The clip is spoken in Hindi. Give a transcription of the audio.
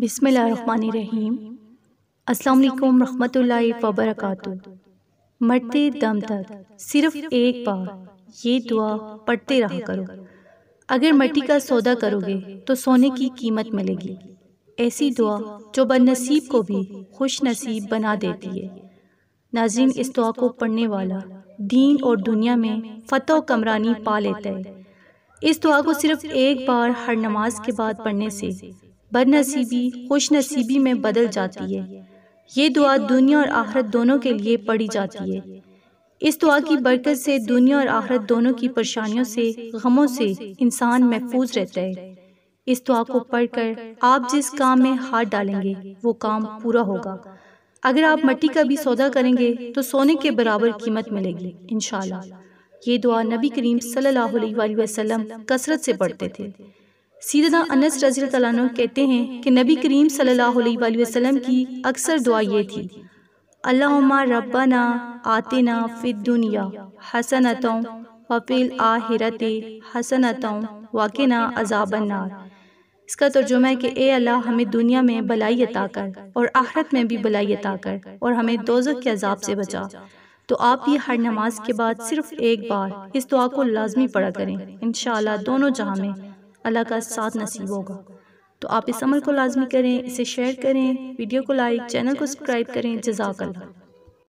बिसमीम अस्सलाम रहमतुल्लाहि व मरते दम तक सिर्फ एक बार ये दुआ पढ़ते रहा करो अगर मट्टी का सौदा करोगे तो सोने की कीमत मिलेगी ऐसी दुआ जो बदनसीब को भी खुश नसीब बना देती है नाजरीन इस दुआ को पढ़ने वाला दीन और दुनिया में फ़तह कमरानी पा लेता है इस दुआ को सिर्फ एक बार हर नमाज के बाद पढ़ने से बदनसीबी खुश नसीबी में बदल जाती है ये दुआ दुनिया और आहरत दोनों के लिए पढ़ी जाती है इस दुआ की बरकत से दुनिया और आहरत दोनों की परेशानियों से गमों से इंसान महफूज रहता है इस दुआ को पढ़कर आप जिस काम में हाथ डालेंगे वो काम पूरा होगा अगर आप मट्टी का भी सौदा करेंगे तो, तो सोने के बराबर कीमत मिलेगी इन ये दुआ नबी करीम सल्लल्लाहु अलैहि वसल्लम कसरत से पढ़ते थे सीधा अनस रजी कहते हैं कि नबी करीम सल्लल्लाहु की अक्सर दुआ ये थी अल्लाह रब्बाना आतना फिर दुनिया हसनतों वफिल आहिरत हसनतों वाकना अजाबन्नार इसका तर्जुमा है कि ए अल्लाह हमें दुनिया में भलाई अता कर और आहरत में भी भलाई अता कर और हमें दोजक के अजाब से बचा तो आप ये हर नमाज के बाद सिर्फ एक बार इस दुआ को लाजमी पढ़ा करें इन दोनों जहाँ में अल्लाह का साथ नसीब होगा तो आप इस अमल को लाजमी करें इसे शेयर करें वीडियो को लाइक चैनल को सब्सक्राइब करें जजाकल्ला